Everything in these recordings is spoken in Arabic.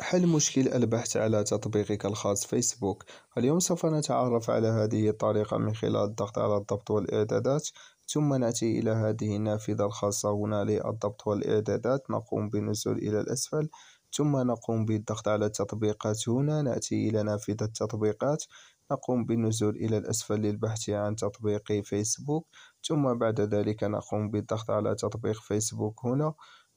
حل مشكل البحث على تطبيقك الخاص فيسبوك اليوم سوف نتعرف على هذه الطريقة من خلال الضغط على الضبط والإعدادات ثم نأتي إلى هذه النافذة الخاصة هنا للضبط والإعدادات نقوم بالنزول إلى الأسفل ثم نقوم بالضغط على التطبيقات هنا نأتي إلى نافذة التطبيقات نقوم بالنزول إلى الأسفل للبحث عن تطبيق فيسبوك ثم بعد ذلك نقوم بالضغط على تطبيق فيسبوك هنا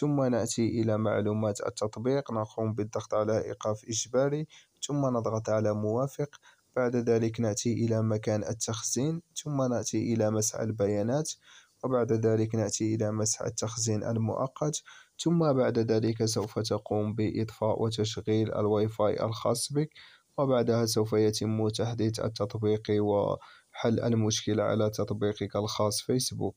ثم نأتي إلى معلومات التطبيق نقوم بالضغط على إيقاف إجباري ثم نضغط على موافق بعد ذلك نأتي إلى مكان التخزين ثم نأتي إلى مسعى البيانات وبعد ذلك نأتي إلى مسح التخزين المؤقت ثم بعد ذلك سوف تقوم بإطفاء وتشغيل الواي فاي الخاص بك وبعدها سوف يتم تحديث التطبيق وحل المشكلة على تطبيقك الخاص فيسبوك